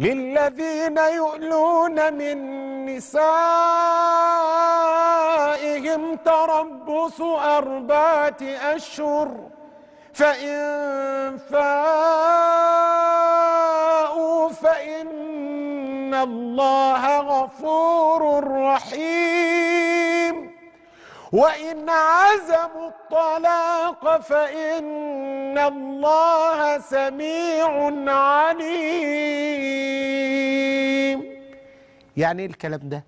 للذين يؤلون من نسائهم تربص أربعة أشهر فإن فاءوا فإن الله غفور رحيم وإن عزموا الطلاق فإن الله سميع عليم يعني ايه الكلام ده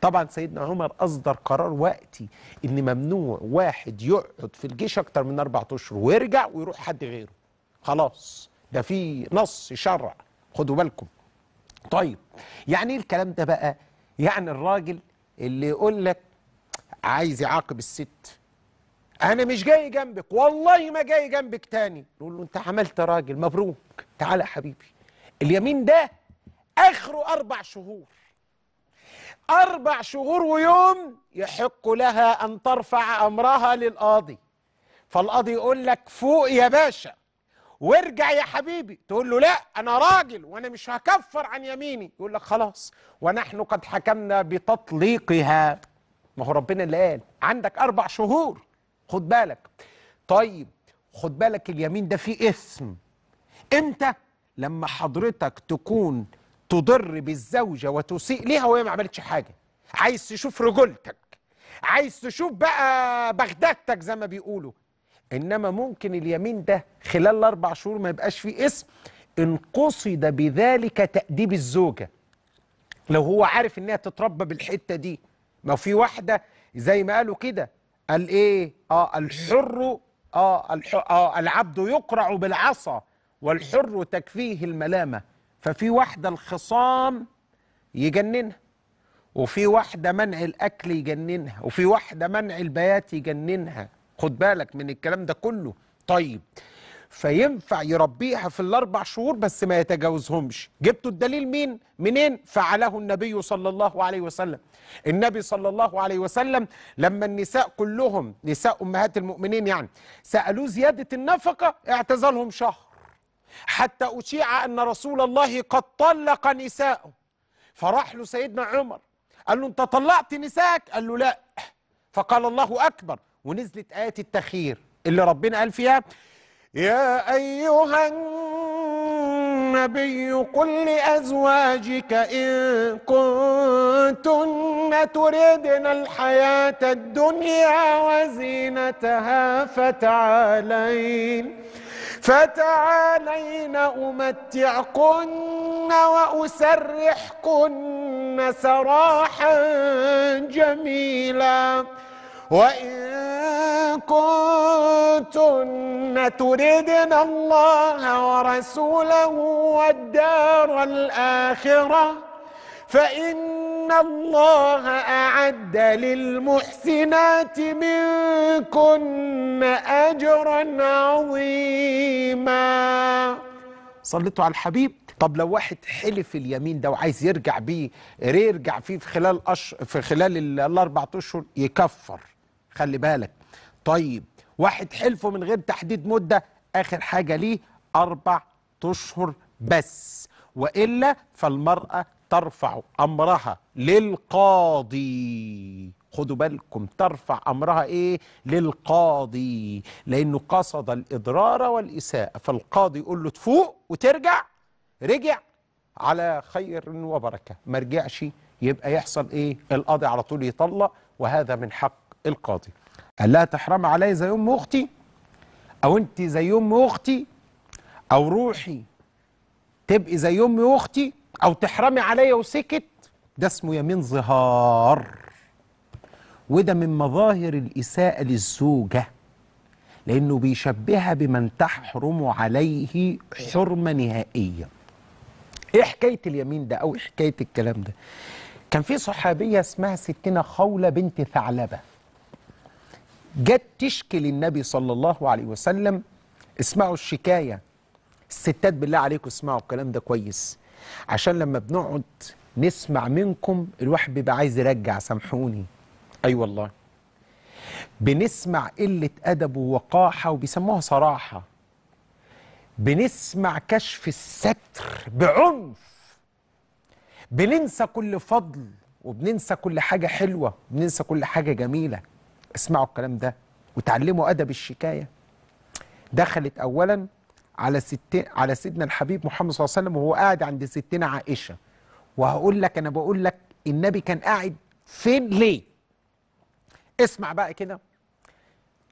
طبعا سيدنا عمر أصدر قرار وقتي إن ممنوع واحد يقعد في الجيش أكتر من أربعة أشهر ويرجع ويروح حد غيره خلاص ده في نص شرع خدوا بالكم طيب يعني ايه الكلام ده بقى يعني الراجل اللي يقول لك عايز يعاقب الست انا مش جاي جنبك والله ما جاي جنبك تاني نقول له انت عملت راجل مبروك تعالى يا حبيبي اليمين ده اخره اربع شهور اربع شهور ويوم يحق لها ان ترفع امرها للقاضي فالقاضي يقول لك فوق يا باشا وارجع يا حبيبي تقول له لا انا راجل وانا مش هكفر عن يميني يقول لك خلاص ونحن قد حكمنا بتطليقها ما هو ربنا اللي قال عندك أربع شهور خد بالك طيب خد بالك اليمين ده فيه اسم امتى لما حضرتك تكون تضر بالزوجة وتسيء ليها وهي ما عملتش حاجة عايز تشوف رجولتك عايز تشوف بقى بغدادتك زي ما بيقولوا إنما ممكن اليمين ده خلال الأربع شهور ما يبقاش فيه اسم إن قصد بذلك تأديب الزوجة لو هو عارف إنها تتربى بالحتة دي ما في واحده زي ما قالوا كده قال ايه اه الحر اه, الح... آه العبد يقرع بالعصا والحر تكفيه الملامه ففي واحده الخصام يجننها وفي واحده منع الاكل يجننها وفي واحده منع البيات يجننها خد بالك من الكلام ده كله طيب فينفع يربيها في الاربع شهور بس ما يتجاوزهمش جبتوا الدليل مين منين فعله النبي صلى الله عليه وسلم النبي صلى الله عليه وسلم لما النساء كلهم نساء امهات المؤمنين يعني سالوه زياده النفقه اعتزلهم شهر حتى اشيع ان رسول الله قد طلق نساءه فراح له سيدنا عمر قال له انت طلقت نساءك قال له لا فقال الله اكبر ونزلت ايه التخيير اللي ربنا قال فيها يا أيها النبي قل لأزواجك إن كنتن تردن الحياة الدنيا وزينتها فتعالين فتعالين أمتعكن وأسرحكن سراحا جميلا وإن كنتن كنتن تردن الله ورسوله والدار الآخرة فإن الله أعد للمحسنات منكن أجرا عظيما صليتوا على الحبيب طب لو واحد حلف اليمين ده وعايز يرجع بيه يرجع فيه في خلال أش... في خلال الاربع اشهر يكفر خلي بالك طيب واحد حلفه من غير تحديد مده اخر حاجه ليه اربع اشهر بس والا فالمراه ترفع امرها للقاضي خدوا بالكم ترفع امرها ايه للقاضي لانه قصد الاضرار والاساءه فالقاضي يقول له تفوق وترجع رجع على خير وبركه ما رجعش يبقى يحصل ايه القاضي على طول يطلق وهذا من حق القاضي قال لها تحرم علي زي أم أختي أو أنت زي أم أختي أو روحي تبقي زي أم أختي أو تحرمي عليا وسكت ده اسمه يمين ظهار وده من مظاهر الإساءة للزوجة لأنه بيشبهها بمن تحرم عليه حرمة نهائية إيه حكاية اليمين ده أو إيه حكاية الكلام ده كان في صحابية اسمها ستنا خولة بنت ثعلبة جت تشكي للنبي صلى الله عليه وسلم اسمعوا الشكاية الستات بالله عليكم اسمعوا الكلام ده كويس عشان لما بنقعد نسمع منكم الواحد بيبقى عايز يرجع سامحوني أي أيوة والله بنسمع قلة أدب ووقاحة وبيسموها صراحة بنسمع كشف الستر بعنف بننسى كل فضل وبننسى كل حاجة حلوة بننسى كل حاجة جميلة اسمعوا الكلام ده وتعلموا أدب الشكاية دخلت أولا على ستين على سيدنا الحبيب محمد صلى الله عليه وسلم وهو قاعد عند ستنا عائشة وهقول لك أنا بقول لك النبي كان قاعد فين ليه اسمع بقى كده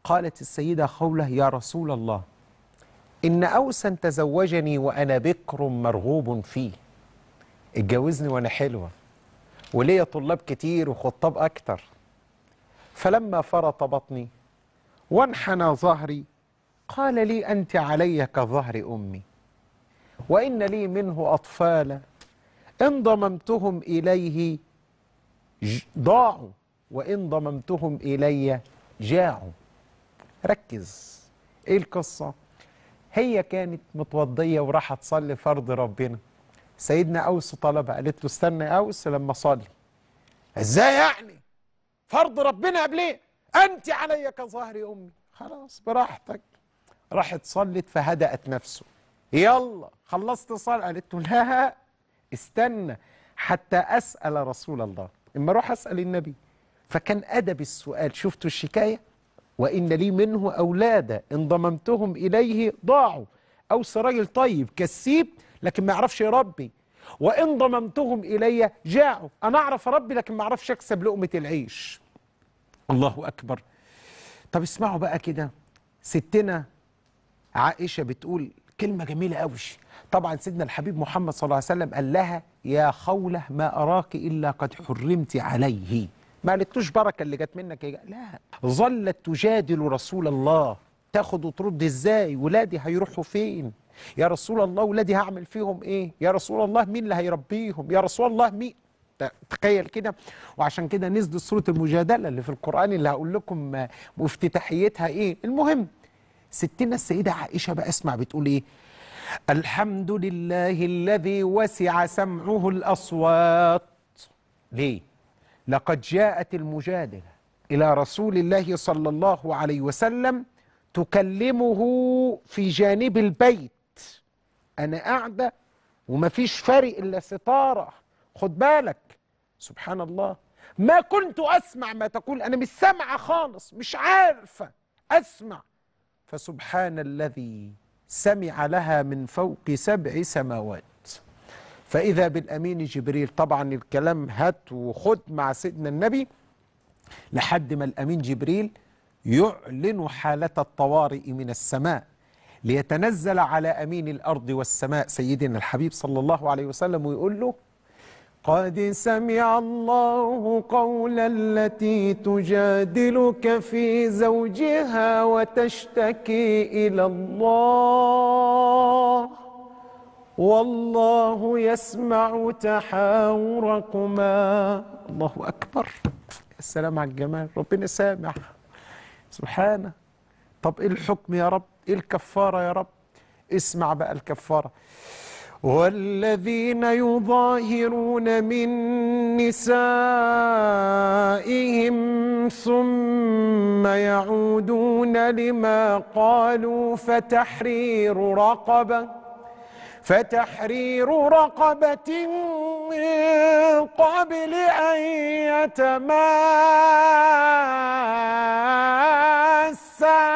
قالت السيدة خولة يا رسول الله إن أوسا تزوجني وأنا بكر مرغوب فيه اتجوزني وأنا حلوة وليا طلاب كتير وخطاب أكتر فلما فرط بطني وانحنى ظهري قال لي أنت علي كظهر أمي وإن لي منه أطفالا إن ضممتهم إليه ضاعوا وإن ضممتهم إلي جاعوا ركز إيه القصة؟ هي كانت متوضية وراح تصلي فرض ربنا سيدنا أوس طلبها قالت له استنى أوس لما صلي إزاي يعني؟ فرض ربنا قبل ايه أنت علي كظهر أمي خلاص براحتك راحت صلت فهدأت نفسه يلا خلصت صلاة قالت له لا استنى حتى أسأل رسول الله إما أروح أسأل النبي فكان أدب السؤال شفتوا الشكاية وإن لي منه أولادا إن ضممتهم إليه ضاعوا أو راجل طيب كسيب لكن ما يعرفش يربي وإن ضممتهم إلي جاعوا أنا أعرف ربي لكن ما أعرفش أكسب لقمة العيش الله أكبر طب اسمعوا بقى كده ستنا عائشة بتقول كلمة جميلة قوي طبعا سيدنا الحبيب محمد صلى الله عليه وسلم قال لها يا خولة ما أراك إلا قد حرمت عليه ما قالتلوش بركة اللي جت منك يا لا ظلت تجادل رسول الله تاخد وترد ازاي ولادي هيروحوا فين يا رسول الله ولادي هعمل فيهم ايه يا رسول الله مين اللي هيربيهم يا رسول الله مين تخيل كده وعشان كده نزلت سورة المجادلة اللي في القرآن اللي هقول لكم افتتاحيتها آه، ايه المهم ستنا السيدة عائشة بقى اسمع بتقول ايه الحمد لله الذي وسع سمعه الأصوات ليه لقد جاءت المجادلة إلى رسول الله صلى الله عليه وسلم تكلمه في جانب البيت انا قاعده ومفيش فرق الا ستاره خد بالك سبحان الله ما كنت اسمع ما تقول انا مش سامعه خالص مش عارفه اسمع فسبحان الذي سمع لها من فوق سبع سماوات فإذا بالأمين جبريل طبعا الكلام هات وخد مع سيدنا النبي لحد ما الأمين جبريل يعلن حالة الطوارئ من السماء ليتنزل على أمين الأرض والسماء سيدنا الحبيب صلى الله عليه وسلم ويقول له قد سمع الله قول التي تجادلك في زوجها وتشتكي إلى الله والله يسمع تحاوركما الله أكبر السلام على الجمال ربنا سامع سبحانه طب إيه الحكم يا رب إيه الكفارة يا رب اسمع بقى الكفارة والذين يظاهرون من نسائهم ثم يعودون لما قالوا فتحرير رقبة فتحرير رقبة من قبل أن يتماسا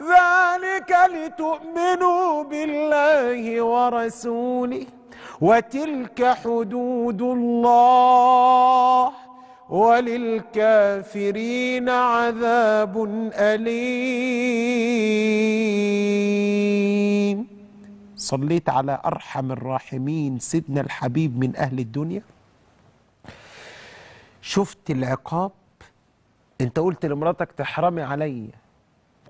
ذلك لتؤمنوا بالله ورسوله وتلك حدود الله وللكافرين عذاب أليم صليت على أرحم الراحمين سيدنا الحبيب من أهل الدنيا شفت العقاب انت قلت لمراتك تحرمي عليا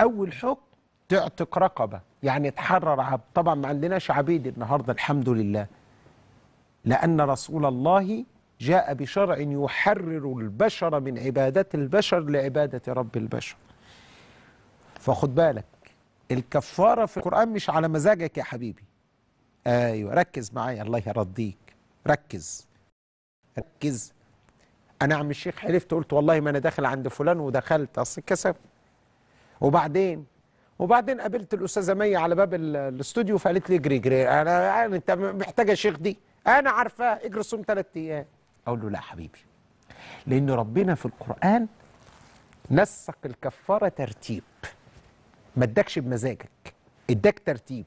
اول حكم تعتق رقبه يعني تحرر عبد طبعا ما عندناش عبيد النهارده الحمد لله لان رسول الله جاء بشرع يحرر البشر من عباده البشر لعباده رب البشر فخد بالك الكفاره في القران مش على مزاجك يا حبيبي ايوه ركز معايا الله يرضيك ركز ركز انا عم الشيخ حلفت قلت والله ما انا داخل عند فلان ودخلت اصل كسبت وبعدين وبعدين قابلت الاستاذه مي على باب الاستوديو فقالت لي اجري اجري انا انت محتاجه شيخ دي انا عارفاه اجري صوم ثلاث ايام اقول له لا حبيبي لان ربنا في القران نسق الكفاره ترتيب ما ادكش بمزاجك اداك ترتيب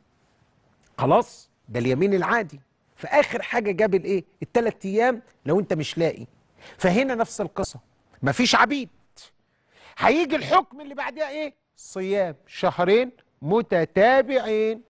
خلاص ده اليمين العادي في اخر حاجه جاب الايه الثلاث ايام لو انت مش لاقي فهنا نفس القصه مفيش عبيد هيجي الحكم اللي بعدها ايه صيام شهرين متتابعين